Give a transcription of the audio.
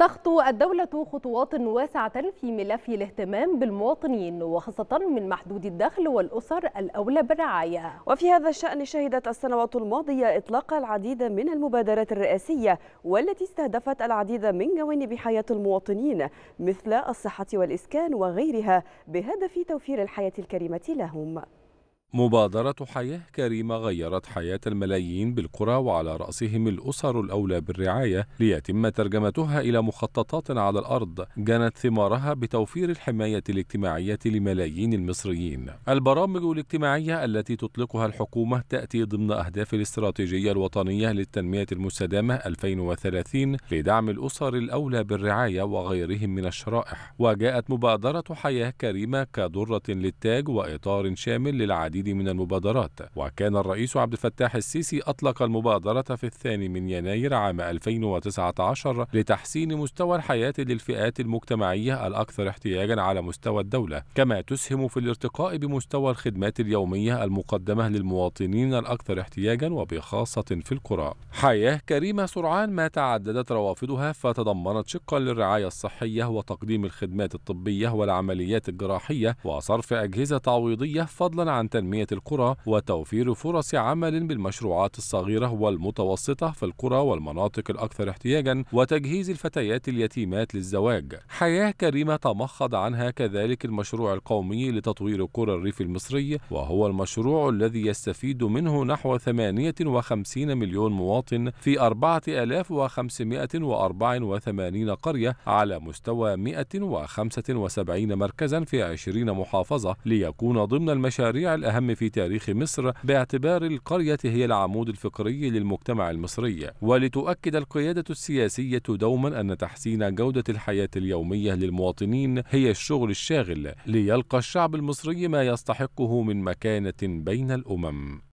تخطو الدولة خطوات واسعة في ملف الاهتمام بالمواطنين وخاصة من محدود الدخل والأسر الأولى بالرعاية وفي هذا الشأن شهدت السنوات الماضية إطلاق العديد من المبادرات الرئاسية والتي استهدفت العديد من جوانب حياة المواطنين مثل الصحة والإسكان وغيرها بهدف توفير الحياة الكريمة لهم مبادرة حياة كريمة غيرت حياة الملايين بالقرى وعلى رأسهم الأسر الأولى بالرعاية ليتم ترجمتها إلى مخططات على الأرض جنت ثمارها بتوفير الحماية الاجتماعية لملايين المصريين. البرامج الاجتماعية التي تطلقها الحكومة تأتي ضمن أهداف الاستراتيجية الوطنية للتنمية المستدامة 2030 لدعم الأسر الأولى بالرعاية وغيرهم من الشرائح. وجاءت مبادرة حياة كريمة كضرة للتاج وإطار شامل للعديد العديد من المبادرات وكان الرئيس عبد الفتاح السيسي أطلق المبادرة في الثاني من يناير عام 2019 لتحسين مستوى الحياة للفئات المجتمعية الأكثر احتياجا على مستوى الدولة كما تسهم في الارتقاء بمستوى الخدمات اليومية المقدمة للمواطنين الأكثر احتياجا وبخاصة في القرى حياة كريمة سرعان ما تعددت روافدها فتضمنت شقا للرعاية الصحية وتقديم الخدمات الطبية والعمليات الجراحية وصرف أجهزة تعويضية فضلا عن تنمية تنمية القرى وتوفير فرص عمل بالمشروعات الصغيرة والمتوسطة في القرى والمناطق الأكثر احتياجا وتجهيز الفتيات اليتيمات للزواج حياة كريمة تمخض عنها كذلك المشروع القومي لتطوير قرى الريف المصري وهو المشروع الذي يستفيد منه نحو 58 مليون مواطن في 4584 قرية على مستوى 175 مركزا في 20 محافظة ليكون ضمن المشاريع الأهم الأهم في تاريخ مصر باعتبار القرية هي العمود الفقري للمجتمع المصري ولتؤكد القيادة السياسية دوما أن تحسين جودة الحياة اليومية للمواطنين هي الشغل الشاغل ليلقى الشعب المصري ما يستحقه من مكانة بين الأمم